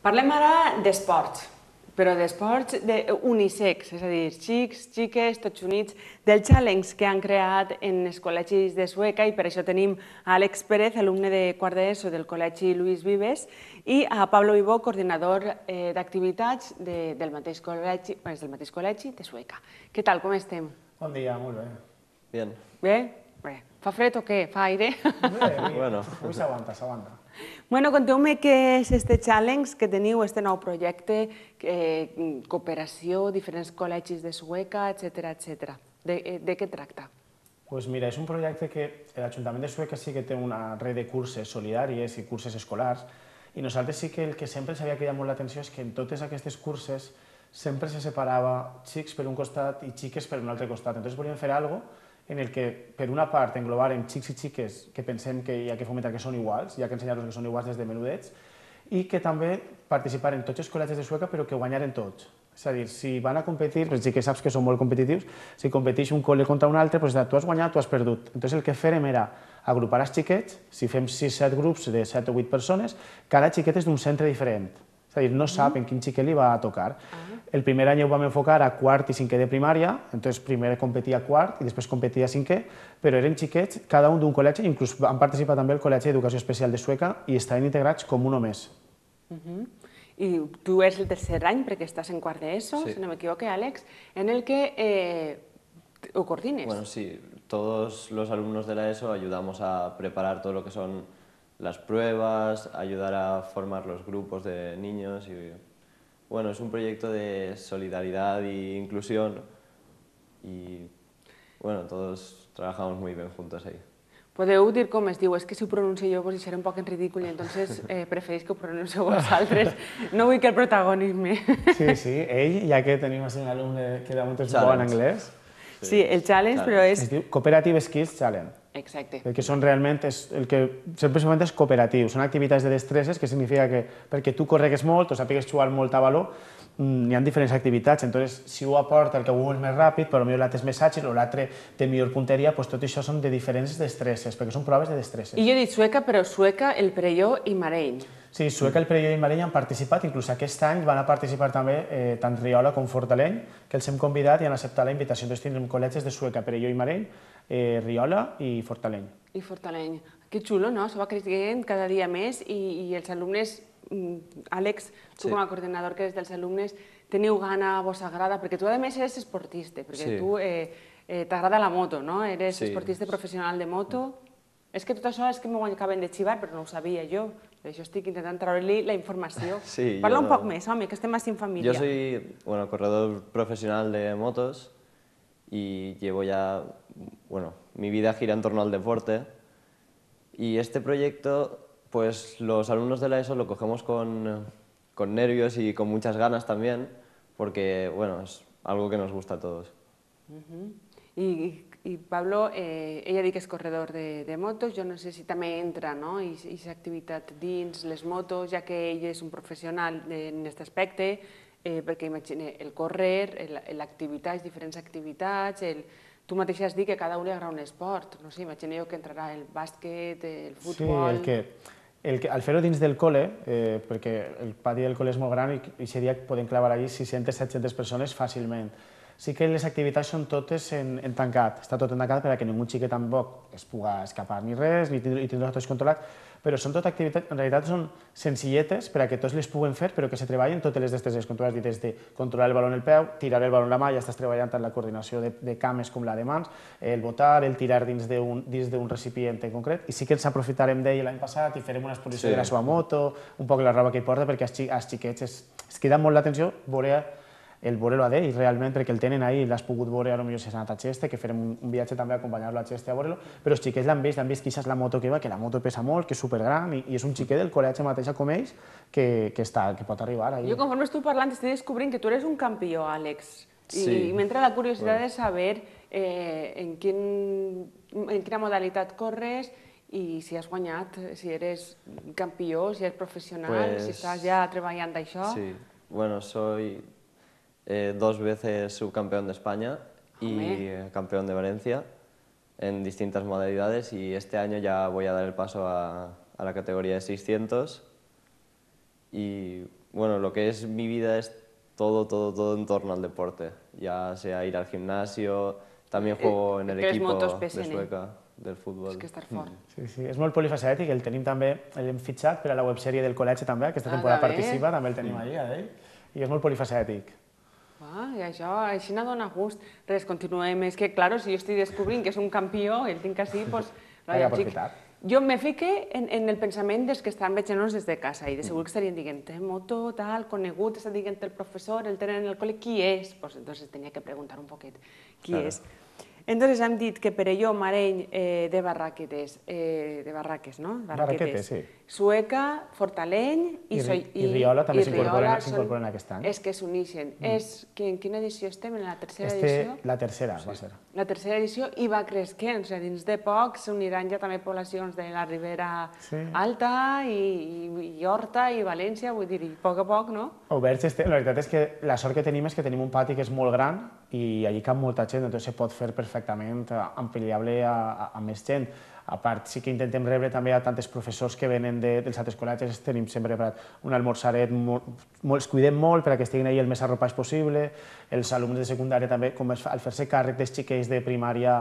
Parlem ara d'esports, però d'esports unisex, és a dir, xics, xiques, tots units, del challenge que han creat en els col·legis de Sueca i per això tenim a Àlex Pérez, alumne de quart d'ESO del col·legi Lluís Vives, i a Pablo Ibó, coordinador eh, d'activitats de, del, mateix col·legi, és del mateix col·legi de Sueca. Què tal, com estem? Bon dia, molt bé. Bien. Bé? Bé. Fa fred o què? Fa aire? Bé, bé. bueno. Avui s'aguanta, s'aguanta. Bueno, conteu-me què és este challenge que teniu, este nou projecte, eh, cooperació, diferents col·legis de Sueca, etc etc. De, eh, de què tracta? Pues mira, és un projecte que l'Ajuntament de Sueca sí que té una red de curses solidàries i curses escolars, i nosaltres sí que el que sempre s'havia cridat molt l'atenció és que en totes aquestes curses sempre se separava xics per un costat i xiques per un altre costat. Entonces volíem fer alguna cosa en el que, per una part, englobarem xics i xiques que pensem que hi ha que fomentar que són iguals, hi ha que ensenyar-los que són iguals des de menudets, i que també participar en tots els col·legis de Sueca, però que guanyaren tots. És a dir, si van a competir, doncs sí que saps que són molt competitius, si competeix un col·le contra un altre, doncs tu has guanyat, tu has perdut. Entonces el que farem era agrupar els xiquets, si fem 6-7 grups de 7 o 8 persones, cada xiquet és d'un centre diferent. És a dir, no sap en quin xiquet li va a tocar. Ah. El primer any ho vam enfocar a quart i cinquè de primària, entonces primer competia a quart i després competia a cinquè, però eren xiquets, cada un d'un col·legi, inclús han participat també el Col·legi d'Educació Especial de Sueca i estaven integrats com un o més. Uh -huh. I tu és el tercer any, perquè estàs en quart d'ESO, sí. si no m'equivoque, Àlex, en el que eh, o coordines. Bueno, sí, todos los alumnos de la ESO ayudamos a preparar todo lo que son las pruebas, ayudar a formar los grupos de niños. Y, bueno, es un proyecto de solidaridad e inclusión y bueno, todos trabajamos muy bien juntos ahí. Podeu dir Digo, es que si ho pronuncio yo, pues, deixaré un poco en ridícul entonces eh, que pronuncie vos vosaltres. No voy que el protagonismo. Sí, sí, ell, ya que tenemos un alumno que da mucho en inglés. Sí, el challenge, pero Es Cooperative Skills Challenge. Exacte. El que són realment, és, el que sempre se és cooperatiu, són activitats de destreses, que significa que perquè tu corregues molt o sàpigues jugar molt a valor, mm, hi ha diferents activitats, entonces si ho aporta el que algú és més ràpid, però potser l'altre és més àgil o l'altre té millor punteria, doncs tot això són de diferents destreses, perquè són proves de destreses. I jo he dit sueca, però sueca, el Perelló i Mareny. Sí, Sueca, el Perelló i Mareny han participat, inclús aquest any van a participar també eh, tant Riola com Fortaleny, que els hem convidat i han acceptat la invitació. Entonces tindrem col·legis de Sueca, Perelló i Mareny, eh, Riola i Fortaleny. I Fortaleny. Que xulo, no? va creixent cada dia més i, i els alumnes... Mm, Àlex, tu sí. com a coordinador que és dels alumnes, teniu gana, vos agrada, perquè tu a més eres esportista, perquè sí. tu eh, eh, t'agrada la moto, no? Eres sí. esportista professional de moto. Sí. Mm. És que tot això és que m'ho acaben de xivar, però no ho sabia jo. això estic intentant treure-li la informació. Sí, Parla jo... un poc més, home, que estem en família. Jo soy, bueno, corredor professional de motos i llevo ya bueno, mi vida gira en torno al deporte y este proyecto, pues los alumnos de la ESO lo cogemos con, con nervios y con muchas ganas también, porque bueno, es algo que nos gusta a todos. y, Pablo, eh, ella dice que es corredor de, motos, yo no sé si también entra no? Y esa de dins les motos, ya que ella es un profesional en este aspecto eh, porque porque imagina el correr, es diferentes actividades el, tu mateix has dit que cada un li agrada un esport. No sé, imagineu que entrarà el bàsquet, el futbol... Sí, el que, el que, al fer-ho dins del col·le, eh, perquè el pati del col·le és molt gran i, aquest dia podem clavar allà 600-700 persones fàcilment. Sí que les activitats són totes en, en tancat, està tot en tancat perquè ningú xiquet tampoc es puga escapar ni res, ni tindrà tots controlats però són tot activitats, en realitat són senzilletes per a que tots les puguen fer, però que se treballen totes les destreses, com tu has dit, des de controlar el baló en el peu, tirar el baló en la mà, ja estàs treballant tant la coordinació de, de cames com la de mans, el botar, el tirar dins d'un recipient en concret, i sí que ens aprofitarem d'ell l'any passat i farem una exposició sí. de la seva moto, un poc la roba que hi porta, perquè als, xiquets es, es queda molt l'atenció veure el veure-ho a d'ell, realment, perquè el tenen ahir, l'has pogut veure, ara potser s'ha anat a Cheste, que farem un, un viatge també a acompanyar-lo a Cheste a veure-lo, però els xiquets l'han vist, l'han vist quizás la moto que va, que la moto pesa molt, que és supergran, i, i és un xiquet del col·legi mateix com ells, que, que, està, que pot arribar ahir. Jo conforme estic parlant estic descobrint que tu eres un campió, Àlex, i, i m'entra la curiositat bueno. de saber eh, en, quin, en quina modalitat corres, i si has guanyat, si eres campió, si eres professional, pues... si estàs ja treballant d'això... Sí, bueno, soy Eh, dos veces subcampeón de España y campeón de Valencia en distintas modalidades y este año ya voy a dar el paso a, la categoría de 600 y bueno, lo que es mi vida es todo, todo, todo en torno al deporte, ya sea ir al gimnasio, también eh, juego eh, en el equipo de Sueca del fútbol. Es muy estar mm. Sí, sí, el tenim también l'hem fitxat per a la webserie del también, que esta ah, temporada participa, también el tenim allà, y es muy molt Ah, i això, així no dona gust. Res, continuem. És que, claro, si jo estic descobrint que és un campió, el tinc així, doncs... ja, xic, Jo me fique en, en el pensament dels que estan veient-nos des de casa i de segur que estarien dient, té moto, tal, conegut, està dient el professor, el tenen en el col·le, qui és? Pues entonces tenia que preguntar un poquet qui claro. és. Entonces hem dit que Perelló, Mareny, eh, de Barraquetes, eh, de Barraques, no? Barraquetes, sí. Sueca, Fortaleny i, I, so, i, i Riola també s'incorporen aquest any. És que s'unixen. Mm. És que en quina edició estem? En la tercera este, edició? La tercera sí. va ser. La tercera edició i va cresquent, o sigui, dins de poc s'uniran ja també poblacions de la Ribera sí. Alta i, i, Horta i València, vull dir, i a poc a poc, no? Oberts, este, la veritat és que la sort que tenim és que tenim un pati que és molt gran, i allí cap molta gent, doncs se pot fer perfectament eh, ampliable a, a, a més gent. A part, sí que intentem rebre també a tantes professors que venen de, dels altres col·legis, tenim sempre preparat un almorzaret, molt, molt, els cuidem molt perquè estiguin ahí el més arropats possible, els alumnes de secundària també, com es fa, al fer-se càrrec dels xiquets de primària,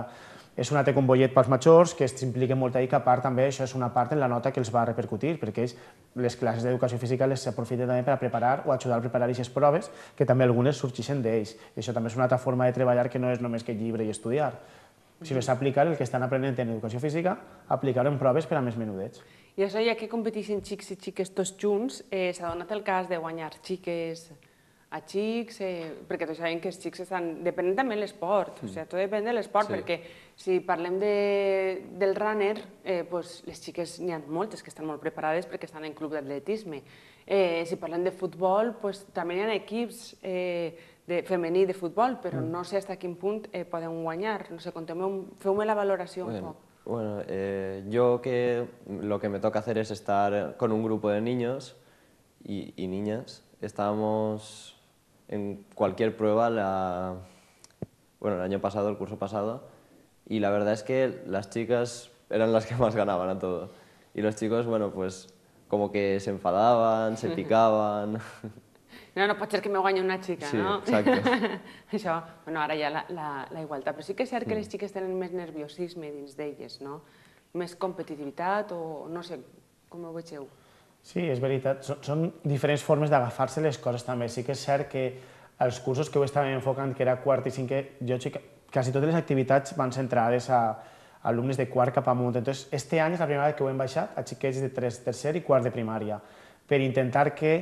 és una T com bollet pels majors, que s'implica molt ahir, que a part també això és una part en la nota que els va repercutir, perquè ells, les classes d'educació física les s'aprofiten també per a preparar o ajudar a preparar aquestes proves, que també algunes sorgeixen d'ells. I això també és una altra forma de treballar que no és només que llibre i estudiar, Si és aplicar el que estan aprenent en educació física, aplicar-ho en proves per a més menudets. I això, ja que competixen xics i xiques tots junts, eh, s'ha donat el cas de guanyar xiques a xics, eh, perquè tots sabem que els xics estan... Depèn també de l'esport, mm. o sigui, tot depèn de l'esport, sí. perquè si parlem de, del runner, eh, pues, les xiques n'hi ha moltes que estan molt preparades perquè estan en club d'atletisme. Eh, si parlem de futbol, pues, també hi ha equips eh, de femení de futbol, però mm. no sé fins a quin punt eh, poden guanyar. No sé, conteu-me, feu-me la valoració bueno. un poc. Bueno, eh, yo que lo que me toca hacer es estar con un grupo de niños y, y niñas. Estábamos en cualquier prueba, la, bueno, el año pasado, el curso pasado, y la verdad es que las chicas eran las que más ganaban a todo. Y los chicos, bueno, pues como que se enfadaban, se picaban. No, no pot ser que m'ho guanyi una xica, sí, no? Sí, exacte. Això, bueno, ara hi ha la, la, la igualtat, però sí que és cert que les xiques mm. tenen més nerviosisme dins d'elles, no? Més competitivitat o no sé, com ho vegeu? Sí, és veritat. Són, són diferents formes d'agafar-se les coses també. Sí que és cert que els cursos que ho estàvem enfocant, que era quart i cinquè, jo quasi totes les activitats van centrades a alumnes de quart cap amunt. Entonces, este any és la primera vegada que ho hem baixat a xiquets de tres, tercer i quart de primària, per intentar que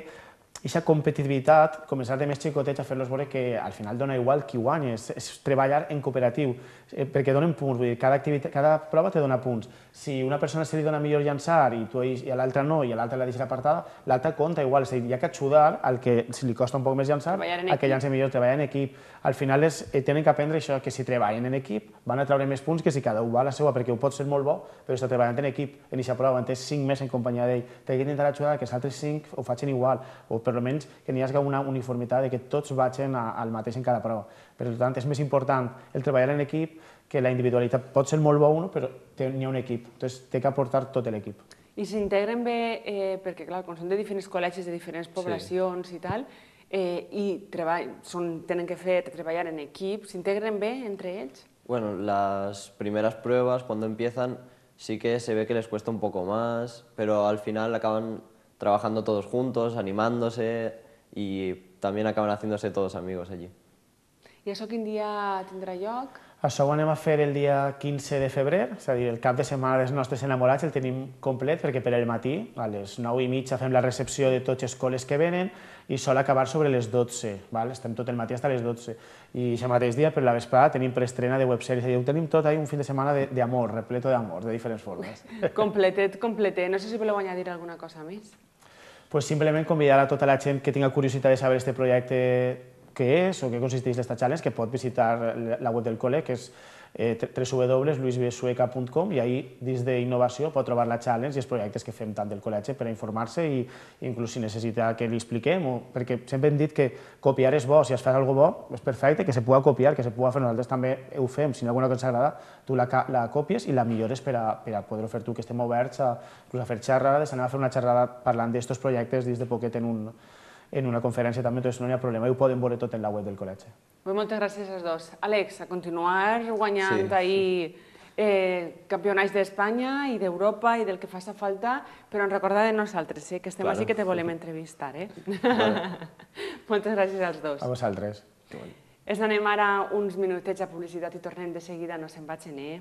aquesta competitivitat, començar de més xicotets a fer-los veure que al final dona igual qui guanya, és, és treballar en cooperatiu, eh, perquè donen punts, vull dir, cada, activitat, cada prova te dona punts. Si una persona se li dona millor llançar i, tu, i a l'altra no, i a l'altra la deixa apartada, l'altra compta igual, és a dir, hi ha que ajudar al que si li costa un poc més llançar, a que llanci millor, treballar en equip. Al final és, eh, tenen que aprendre això, que si treballen en equip van a treure més punts que si cada un va a la seva, perquè ho pot ser molt bo, però està treballant en equip, en aquesta prova, en té cinc més en companyia d'ell, t'ha d'intentar ajudar que els altres cinc ho facin igual, o per almenys que n'hi hagi una uniformitat de que tots vagin al mateix en cada prova. Per tant, és més important el treballar en equip que la individualitat pot ser molt bo un, però n'hi ha un equip, llavors té que aportar tot l'equip. I s'integren bé, eh, perquè clar, quan són de diferents col·legis, de diferents poblacions sí. i tal, eh, i treball, són, tenen que fer treballar en equip, s'integren bé entre ells? Bueno, las primeras pruebas, cuando empiezan, sí que se ve que les cuesta un poco más, pero al final acaban trabajando todos juntos, animándose y también acaban haciéndose todos amigos allí. I això quin dia tindrà lloc? Això ho anem a fer el dia 15 de febrer, és a dir, el cap de setmana dels nostres enamorats el tenim complet perquè per el matí, a les 9 i mitja fem la recepció de tots els col·les que venen, i sol acabar sobre les 12, val? estem tot el matí fins a les 12, i aquest mateix dia, per la vesprada, tenim preestrena de websèries. i ho tenim tot ahí un fin de setmana d'amor, repleto d'amor, de diferents formes. Completet, completet, no sé si voleu añadir alguna cosa més. Pues simplement convidar a tota la gent que tinga curiositat de saber este projecte què és o què consisteix l'Estat Challenge, que pot visitar la web del col·le, que és eh, www.luisbsueca.com i ahí dins d'innovació, pot trobar la challenge i els projectes que fem tant del col·legi per a informar-se i inclús si necessita que li expliquem, o, perquè sempre hem dit que copiar és bo, si es fa algo bo, és perfecte, que se pugui copiar, que se pugui fer, nosaltres també ho fem, si no alguna cosa ens agrada, tu la, la copies i la millores per a, per a poder fer tu, que estem oberts a, a fer xerrades, anem a fer una xerrada parlant d'aquests projectes dins de poquet en un, en una conferència també, doncs no hi ha problema, i ho poden veure tot en la web del col·legi. Bé, moltes gràcies als dos. Àlex, a continuar guanyant sí. ahir eh, campionats d'Espanya i d'Europa i del que faça falta, però en recorda de nosaltres, eh, que estem claro. així que te volem entrevistar. Eh? Moltes gràcies als dos. A vosaltres. Ens anem ara uns minutets a publicitat i tornem de seguida, no se'n vagin, eh?